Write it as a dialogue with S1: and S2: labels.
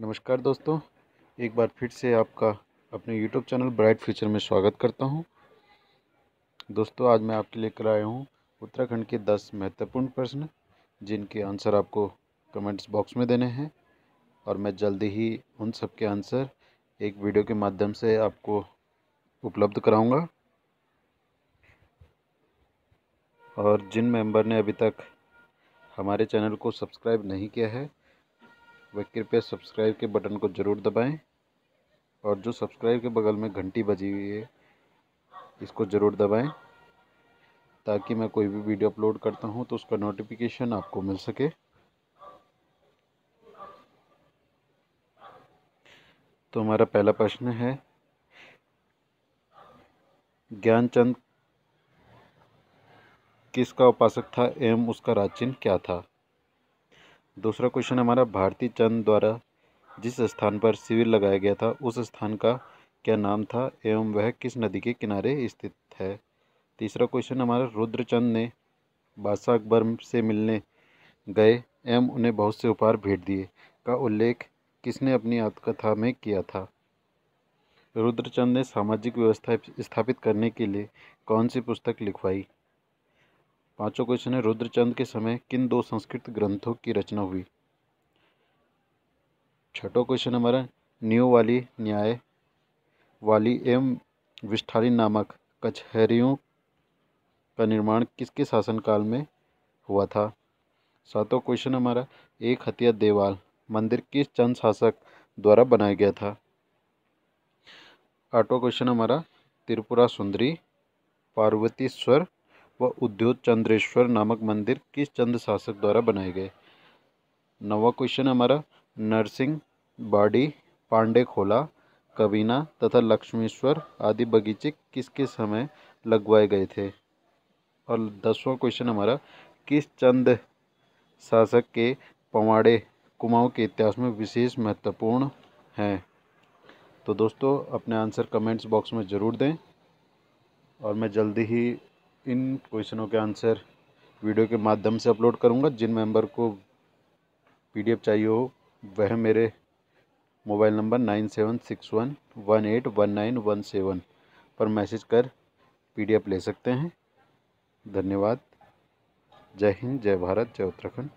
S1: नमस्कार दोस्तों एक बार फिर से आपका अपने यूट्यूब चैनल ब्राइट फ्यूचर में स्वागत करता हूं दोस्तों आज मैं आपके लिए कर आया हूं उत्तराखंड के 10 महत्वपूर्ण प्रश्न जिनके आंसर आपको कमेंट्स बॉक्स में देने हैं और मैं जल्दी ही उन सब के आंसर एक वीडियो के माध्यम से आपको उपलब्ध कराऊँगा और जिन मेंबर ने अभी तक हमारे चैनल को सब्सक्राइब नहीं किया है वह कृपया सब्सक्राइब के बटन को ज़रूर दबाएं और जो सब्सक्राइब के बगल में घंटी बजी हुई है इसको ज़रूर दबाएं ताकि मैं कोई भी वीडियो अपलोड करता हूं तो उसका नोटिफिकेशन आपको मिल सके तो हमारा पहला प्रश्न है ज्ञानचंद किसका उपासक था एवं उसका राजचिन्ह क्या था दूसरा क्वेश्चन हमारा भारती चंद द्वारा जिस स्थान पर शिविर लगाया गया था उस स्थान का क्या नाम था एवं वह किस नदी के किनारे स्थित है तीसरा क्वेश्चन हमारा रुद्रचंद ने बादशाह अकबर से मिलने गए एवं उन्हें बहुत से उपहार भेंट दिए का उल्लेख किसने अपनी आत्मकथा में किया था रुद्रचंद ने सामाजिक व्यवस्था स्थापित करने के लिए कौन सी पुस्तक लिखवाई पांचों क्वेश्चन है रुद्रचंद के समय किन दो संस्कृत ग्रंथों की रचना हुई छठो क्वेश्चन हमारा न्यू वाली न्याय वाली एवं विष्ठाली नामक कचहरियों का निर्माण किसके शासनकाल में हुआ था सातों क्वेश्चन हमारा एक हतिया देवाल मंदिर किस चंद शासक द्वारा बनाया गया था आठों क्वेश्चन हमारा त्रिपुरा सुंदरी पार्वती स्वर व उद्योग चंद्रेश्वर नामक मंदिर किस चंद शासक द्वारा बनाए गए नवा क्वेश्चन हमारा नरसिंह बाड़ी पांडे खोला कवीना तथा लक्ष्मीश्वर आदि बगीचे किसके समय लगवाए गए थे और दसवां क्वेश्चन हमारा किस चंद शासक के पवाड़े कुमाऊं के इतिहास में विशेष महत्वपूर्ण हैं तो दोस्तों अपने आंसर कमेंट्स बॉक्स में ज़रूर दें और मैं जल्दी ही इन क्वेश्चनों के आंसर वीडियो के माध्यम से अपलोड करूँगा जिन मेंबर को पीडीएफ चाहिए हो वह मेरे mobile number nine seven six one one eight one nine one seven पर मैसेज कर पीडीएफ ले सकते हैं धन्यवाद जय हिंद जय भारत जय उत्तराखंड